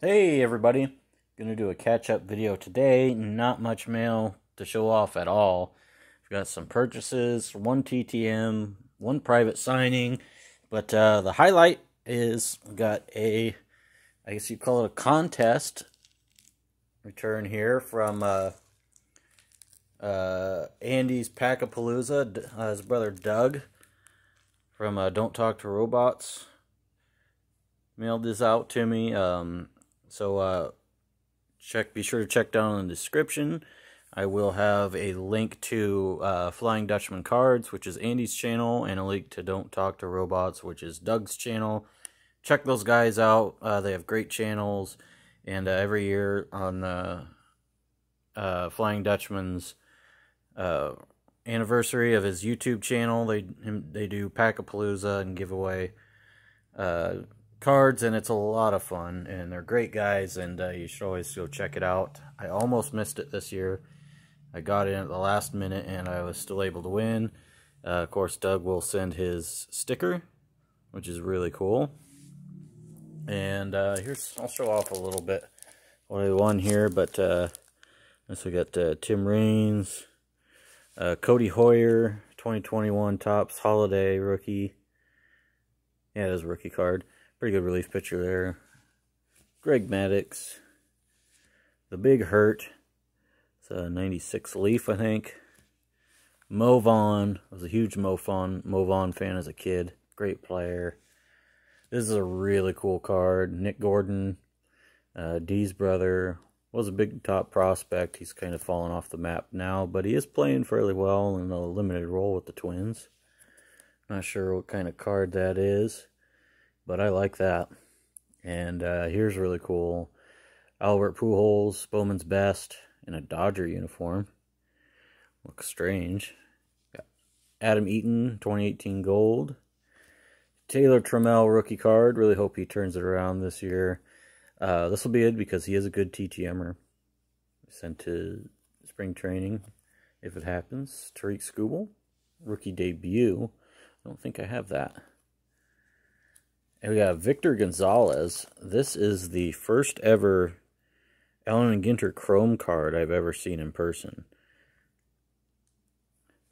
Hey everybody, gonna do a catch up video today. Not much mail to show off at all. we have got some purchases, one TTM, one private signing, but uh, the highlight is got a, I guess you call it a contest return here from uh, uh, Andy's Packapalooza, uh, his brother Doug from uh, Don't Talk to Robots mailed this out to me. Um, so uh, check, be sure to check down in the description. I will have a link to uh, Flying Dutchman Cards, which is Andy's channel, and a link to Don't Talk to Robots, which is Doug's channel. Check those guys out. Uh, they have great channels, and uh, every year on uh, uh, Flying Dutchman's uh, anniversary of his YouTube channel, they him, they do Packapalooza and give away cards and it's a lot of fun and they're great guys and uh, you should always go check it out i almost missed it this year i got in at the last minute and i was still able to win uh, of course doug will send his sticker which is really cool and uh, here's i'll show off a little bit what i won here but uh so we got tim raines uh, cody hoyer 2021 tops holiday rookie yeah his rookie card Pretty good relief pitcher there. Greg Maddox. The Big Hurt. It's a 96 Leaf, I think. Mo Vaughn. I was a huge Mo Vaughn, Mo Vaughn fan as a kid. Great player. This is a really cool card. Nick Gordon, uh, D's brother, was a big top prospect. He's kind of fallen off the map now, but he is playing fairly well in a limited role with the Twins. Not sure what kind of card that is but I like that. And uh, here's really cool Albert Pujols, Bowman's Best, in a Dodger uniform. Looks strange. Got Adam Eaton, 2018 Gold. Taylor Trammell rookie card. Really hope he turns it around this year. Uh, this will be it because he is a good TTMer. Sent to spring training if it happens. Tariq Skubal, rookie debut. I don't think I have that. And we got Victor Gonzalez. This is the first ever Allen & Ginter Chrome card I've ever seen in person.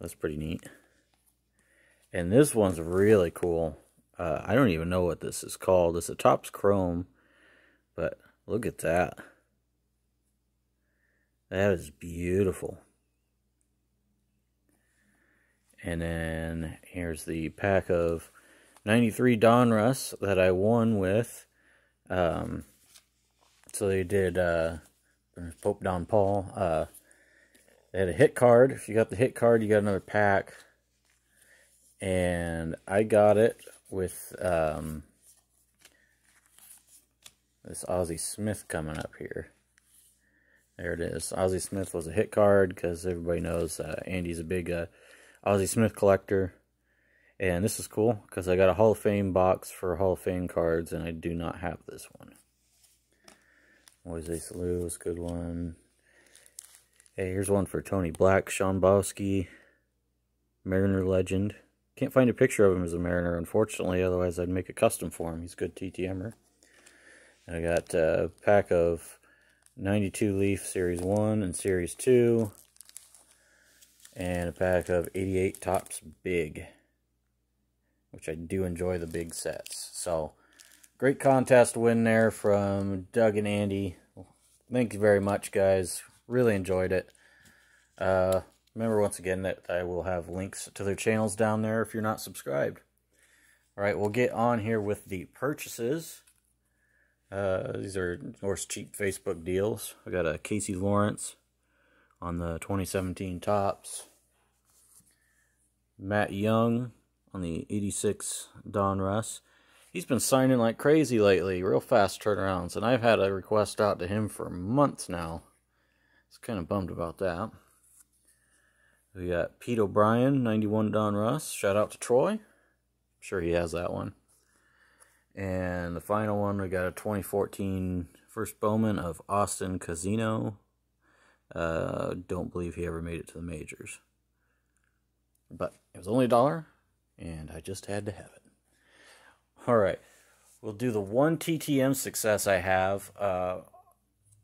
That's pretty neat. And this one's really cool. Uh, I don't even know what this is called. It's a Topps Chrome. But look at that. That is beautiful. And then here's the pack of 93 Donruss that I won with. Um, so they did uh, Pope Don Paul. Uh, they had a hit card. If you got the hit card, you got another pack. And I got it with um, this Aussie Smith coming up here. There it is. Aussie Smith was a hit card because everybody knows uh, Andy's a big uh, Aussie Smith collector. And this is cool because I got a Hall of Fame box for Hall of Fame cards, and I do not have this one. Moise Salou was a good one. Hey, here's one for Tony Black, Sean Mariner legend. Can't find a picture of him as a Mariner, unfortunately. Otherwise, I'd make a custom for him. He's a good TTMer. And I got a pack of 92 Leaf Series 1 and Series 2. And a pack of 88 Tops Big which I do enjoy the big sets. So, great contest win there from Doug and Andy. Thank you very much, guys. Really enjoyed it. Uh, remember, once again, that I will have links to their channels down there if you're not subscribed. All right, we'll get on here with the purchases. Uh, these are, of course, cheap Facebook deals. I got a Casey Lawrence on the 2017 tops. Matt Young on the 86 Don Russ. He's been signing like crazy lately, real fast turnarounds, and I've had a request out to him for months now. It's kind of bummed about that. We got Pete O'Brien, 91 Don Russ. Shout out to Troy. I'm sure he has that one. And the final one, we got a 2014 First Bowman of Austin Casino. Uh, don't believe he ever made it to the majors. But it was only a dollar and I just had to have it. All right, we'll do the one TTM success I have. Uh,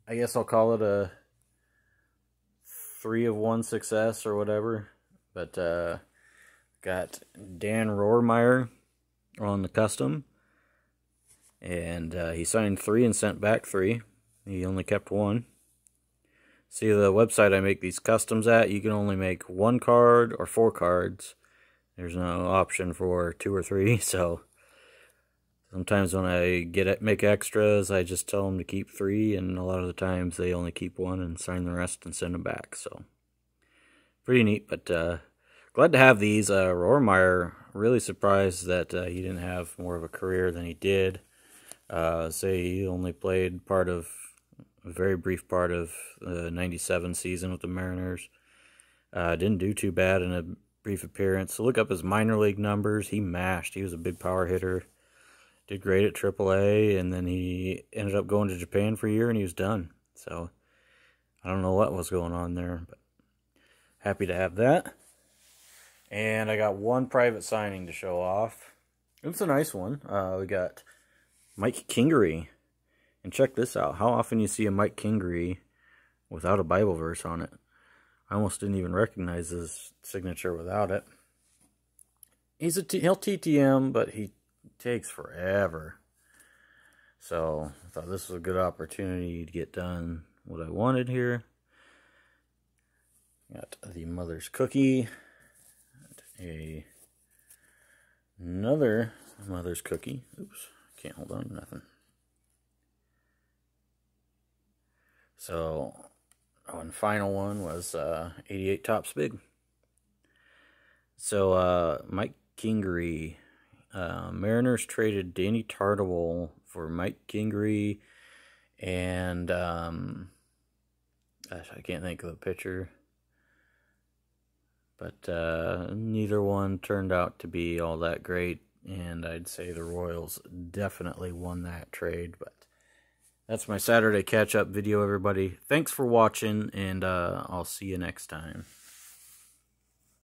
I guess I'll call it a three of one success or whatever. But uh, got Dan Rohrmeyer on the custom, and uh, he signed three and sent back three. He only kept one. See the website I make these customs at, you can only make one card or four cards there's no option for two or three, so sometimes when I get make extras, I just tell them to keep three, and a lot of the times they only keep one and sign the rest and send them back. So pretty neat, but uh, glad to have these. Uh, Rohrmeyer really surprised that uh, he didn't have more of a career than he did. Uh, say he only played part of a very brief part of uh, the '97 season with the Mariners. Uh, didn't do too bad in a brief appearance. So look up his minor league numbers. He mashed. He was a big power hitter. Did great at AAA, and then he ended up going to Japan for a year, and he was done. So I don't know what was going on there, but happy to have that. And I got one private signing to show off. It's a nice one. Uh, we got Mike Kingery. And check this out. How often you see a Mike Kingery without a Bible verse on it? I almost didn't even recognize his signature without it. He's a t- he'll TTM, but he takes forever. So I thought this was a good opportunity to get done what I wanted here. Got the mother's cookie. Got a another mother's cookie. Oops, can't hold on to nothing. So one and final one was uh, 88 tops big. So uh, Mike Kingery, uh, Mariners traded Danny Tartable for Mike Kingery, and um, gosh, I can't think of the pitcher. But uh, neither one turned out to be all that great, and I'd say the Royals definitely won that trade. But that's my Saturday catch up video, everybody. Thanks for watching, and uh, I'll see you next time.